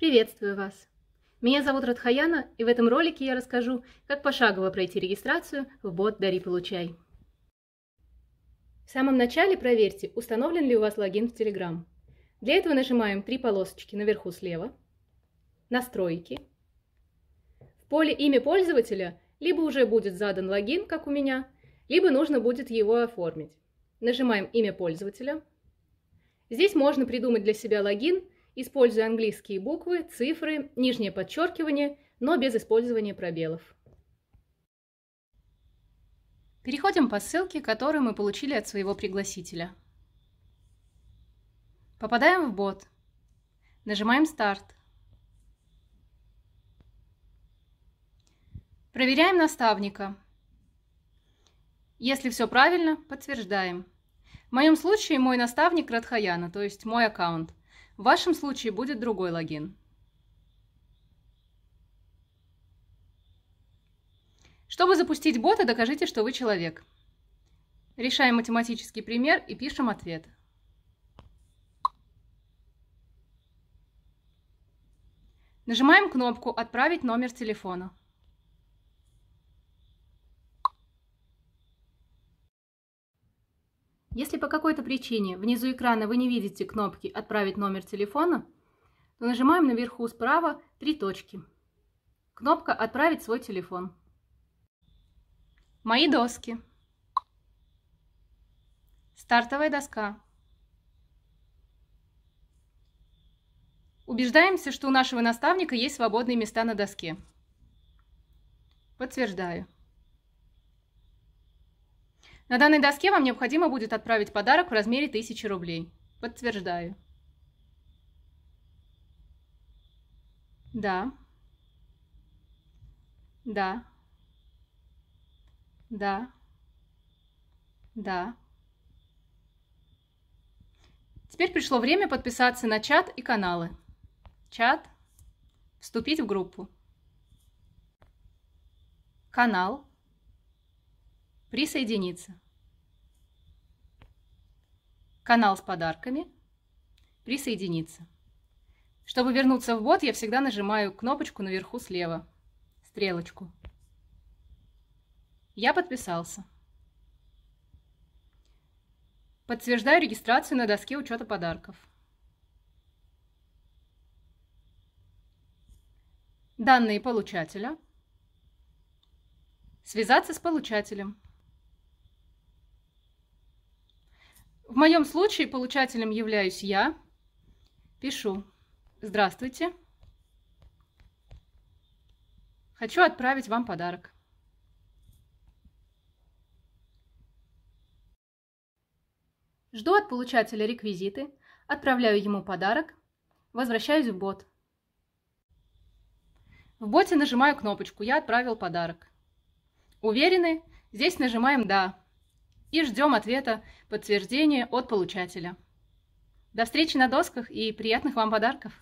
Приветствую вас! Меня зовут Радхаяна, и в этом ролике я расскажу, как пошагово пройти регистрацию в бот «Дари Получай». В самом начале проверьте, установлен ли у вас логин в Telegram. Для этого нажимаем три полосочки наверху слева, «Настройки», в поле «Имя пользователя» либо уже будет задан логин, как у меня, либо нужно будет его оформить. Нажимаем «Имя пользователя». Здесь можно придумать для себя логин – используя английские буквы, цифры, нижнее подчеркивание, но без использования пробелов. Переходим по ссылке, которую мы получили от своего пригласителя. Попадаем в бот. Нажимаем «Старт». Проверяем наставника. Если все правильно, подтверждаем. В моем случае мой наставник Радхаяна, то есть мой аккаунт. В вашем случае будет другой логин. Чтобы запустить бота, докажите, что вы человек. Решаем математический пример и пишем ответ. Нажимаем кнопку «Отправить номер телефона». Если по какой-то причине внизу экрана вы не видите кнопки «Отправить номер телефона», то нажимаем наверху справа три точки. Кнопка «Отправить свой телефон». Мои доски. Стартовая доска. Убеждаемся, что у нашего наставника есть свободные места на доске. Подтверждаю. На данной доске вам необходимо будет отправить подарок в размере 1000 рублей. Подтверждаю. Да. Да. Да. Да. Теперь пришло время подписаться на чат и каналы. Чат. Вступить в группу. Канал. Присоединиться канал с подарками, присоединиться. Чтобы вернуться в бот, я всегда нажимаю кнопочку наверху слева, стрелочку. Я подписался. Подтверждаю регистрацию на доске учета подарков. Данные получателя. Связаться с получателем. В моем случае получателем являюсь я. Пишу «Здравствуйте». Хочу отправить вам подарок. Жду от получателя реквизиты, отправляю ему подарок, возвращаюсь в бот. В боте нажимаю кнопочку «Я отправил подарок». Уверены? Здесь нажимаем «Да» и ждем ответа, подтверждения от получателя. До встречи на досках и приятных вам подарков!